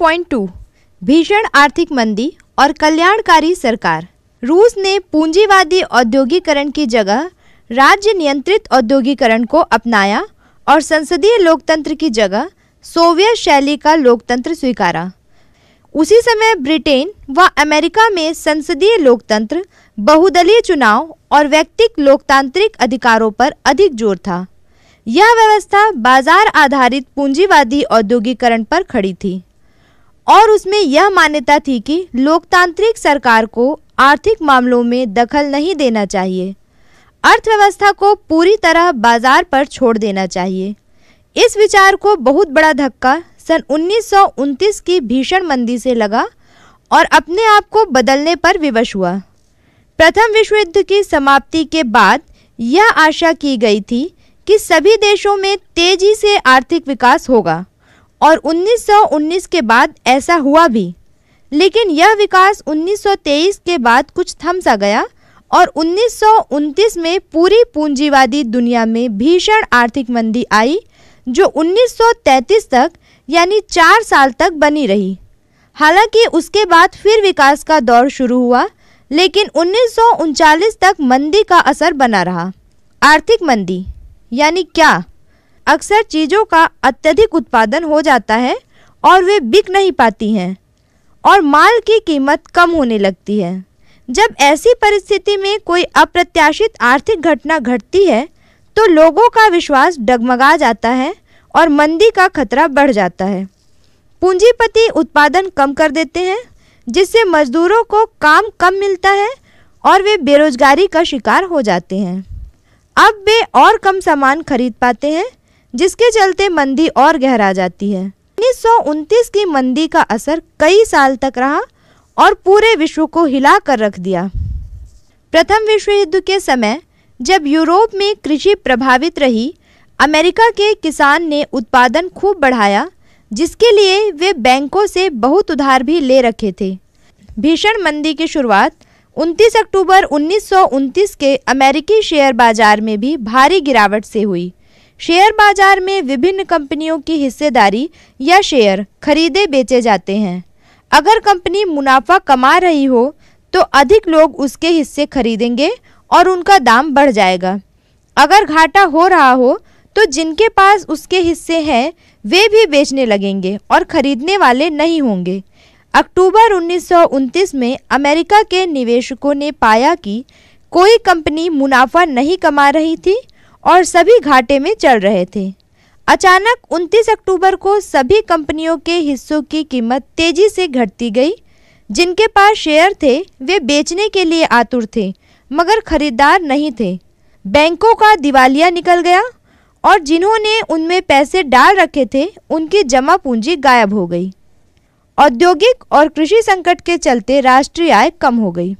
2.2 भीषण आर्थिक मंदी और कल्याणकारी सरकार रूस ने पूंजीवादी औद्योगिकरण की जगह राज्य नियंत्रित औद्योगिकरण को अपनाया और संसदीय लोकतंत्र की जगह सोवियत शैली का लोकतंत्र स्वीकारा उसी समय ब्रिटेन व अमेरिका में संसदीय लोकतंत्र बहुदलीय चुनाव और व्यक्तिक लोकतांत्रिक अधिकारों पर अधिक जोर था यह व्यवस्था बाजार आधारित पूंजीवादी औद्योगिकरण पर खड़ी थी और उसमें यह मान्यता थी कि लोकतांत्रिक सरकार को आर्थिक मामलों में दखल नहीं देना चाहिए अर्थव्यवस्था को पूरी तरह बाजार पर छोड़ देना चाहिए इस विचार को बहुत बड़ा धक्का सन उन्नीस की भीषण मंदी से लगा और अपने आप को बदलने पर विवश हुआ प्रथम विश्व युद्ध की समाप्ति के बाद यह आशा की गई थी कि सभी देशों में तेजी से आर्थिक विकास होगा और 1919 के बाद ऐसा हुआ भी लेकिन यह विकास 1923 के बाद कुछ थम सा गया और 1929 में पूरी पूंजीवादी दुनिया में भीषण आर्थिक मंदी आई जो 1933 तक यानी चार साल तक बनी रही हालांकि उसके बाद फिर विकास का दौर शुरू हुआ लेकिन उन्नीस तक मंदी का असर बना रहा आर्थिक मंदी यानी क्या अक्सर चीज़ों का अत्यधिक उत्पादन हो जाता है और वे बिक नहीं पाती हैं और माल की कीमत कम होने लगती है जब ऐसी परिस्थिति में कोई अप्रत्याशित आर्थिक घटना घटती है तो लोगों का विश्वास डगमगा जाता है और मंदी का खतरा बढ़ जाता है पूंजीपति उत्पादन कम कर देते हैं जिससे मजदूरों को काम कम मिलता है और वे बेरोजगारी का शिकार हो जाते हैं अब वे और कम सामान खरीद पाते हैं जिसके चलते मंदी और गहरा जाती है उन्नीस की मंदी का असर कई साल तक रहा और पूरे विश्व को हिला कर रख दिया प्रथम विश्व युद्ध के समय जब यूरोप में कृषि प्रभावित रही अमेरिका के किसान ने उत्पादन खूब बढ़ाया जिसके लिए वे बैंकों से बहुत उधार भी ले रखे थे भीषण मंदी की शुरुआत 29 अक्टूबर उन्नीस के अमेरिकी शेयर बाजार में भी भारी गिरावट से हुई शेयर बाजार में विभिन्न कंपनियों की हिस्सेदारी या शेयर खरीदे बेचे जाते हैं अगर कंपनी मुनाफा कमा रही हो तो अधिक लोग उसके हिस्से खरीदेंगे और उनका दाम बढ़ जाएगा अगर घाटा हो रहा हो तो जिनके पास उसके हिस्से हैं वे भी बेचने लगेंगे और खरीदने वाले नहीं होंगे अक्टूबर उन्नीस में अमेरिका के निवेशकों ने पाया कि कोई कंपनी मुनाफा नहीं कमा रही थी और सभी घाटे में चल रहे थे अचानक 29 अक्टूबर को सभी कंपनियों के हिस्सों की कीमत तेजी से घटती गई जिनके पास शेयर थे वे बेचने के लिए आतुर थे मगर खरीदार नहीं थे बैंकों का दिवालिया निकल गया और जिन्होंने उनमें पैसे डाल रखे थे उनकी जमा पूंजी गायब हो गई औद्योगिक और कृषि संकट के चलते राष्ट्रीय आय कम हो गई